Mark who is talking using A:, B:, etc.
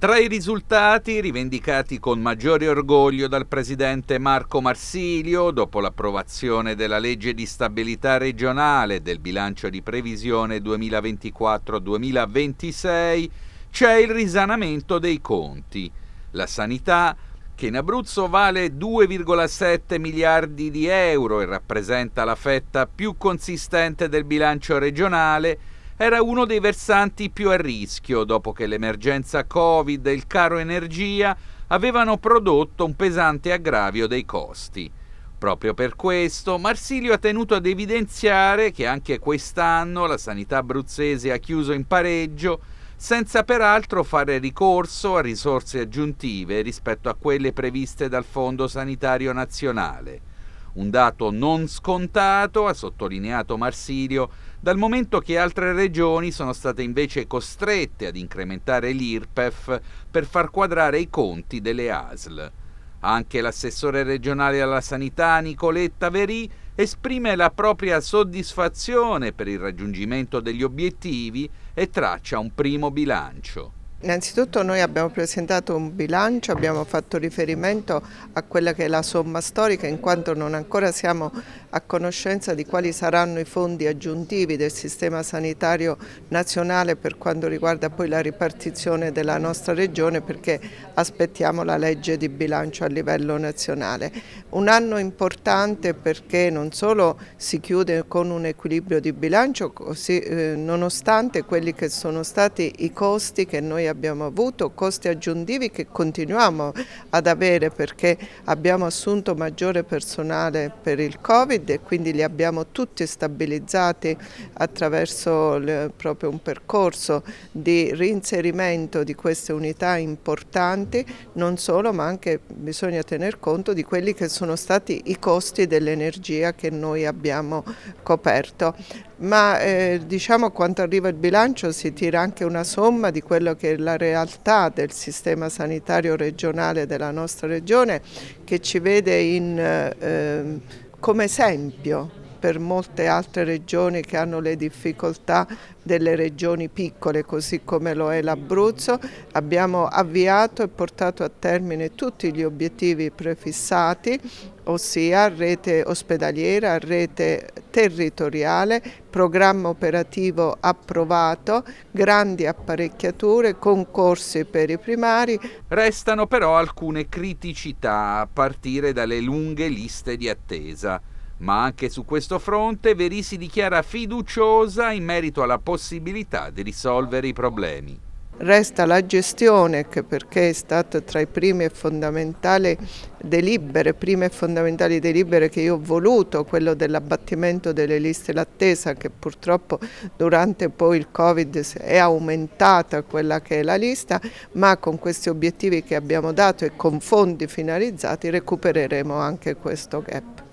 A: Tra i risultati rivendicati con maggiore orgoglio dal presidente Marco Marsilio dopo l'approvazione della legge di stabilità regionale del bilancio di previsione 2024-2026 c'è il risanamento dei conti. La sanità che in Abruzzo vale 2,7 miliardi di euro e rappresenta la fetta più consistente del bilancio regionale, era uno dei versanti più a rischio dopo che l'emergenza Covid e il caro energia avevano prodotto un pesante aggravio dei costi. Proprio per questo Marsilio ha tenuto ad evidenziare che anche quest'anno la sanità abruzzese ha chiuso in pareggio senza peraltro fare ricorso a risorse aggiuntive rispetto a quelle previste dal Fondo Sanitario Nazionale. Un dato non scontato, ha sottolineato Marsilio, dal momento che altre regioni sono state invece costrette ad incrementare l'IRPEF per far quadrare i conti delle ASL. Anche l'assessore regionale alla sanità Nicoletta Verì esprime la propria soddisfazione per il raggiungimento degli obiettivi e traccia un primo bilancio.
B: Innanzitutto noi abbiamo presentato un bilancio, abbiamo fatto riferimento a quella che è la somma storica in quanto non ancora siamo a conoscenza di quali saranno i fondi aggiuntivi del sistema sanitario nazionale per quanto riguarda poi la ripartizione della nostra regione perché aspettiamo la legge di bilancio a livello nazionale. Un anno importante perché non solo si chiude con un equilibrio di bilancio, così, eh, nonostante quelli che sono stati i costi che noi abbiamo abbiamo avuto, costi aggiuntivi che continuiamo ad avere perché abbiamo assunto maggiore personale per il Covid e quindi li abbiamo tutti stabilizzati attraverso le, proprio un percorso di reinserimento di queste unità importanti, non solo ma anche bisogna tener conto di quelli che sono stati i costi dell'energia che noi abbiamo coperto ma eh, diciamo quanto arriva il bilancio si tira anche una somma di quello che è la realtà del sistema sanitario regionale della nostra regione che ci vede in, eh, ehm, come esempio per molte altre regioni che hanno le difficoltà delle regioni piccole, così come lo è l'Abruzzo. Abbiamo avviato e portato a termine tutti gli obiettivi prefissati, ossia rete ospedaliera, rete territoriale, programma operativo approvato, grandi apparecchiature, concorsi per i primari.
A: Restano però alcune criticità a partire dalle lunghe liste di attesa. Ma anche su questo fronte Veri si dichiara fiduciosa in merito alla possibilità di risolvere i problemi.
B: Resta la gestione che perché è stata tra i primi e fondamentali delibere, prime e fondamentali delibere che io ho voluto, quello dell'abbattimento delle liste d'attesa che purtroppo durante poi il Covid è aumentata quella che è la lista, ma con questi obiettivi che abbiamo dato e con fondi finalizzati recupereremo anche questo gap.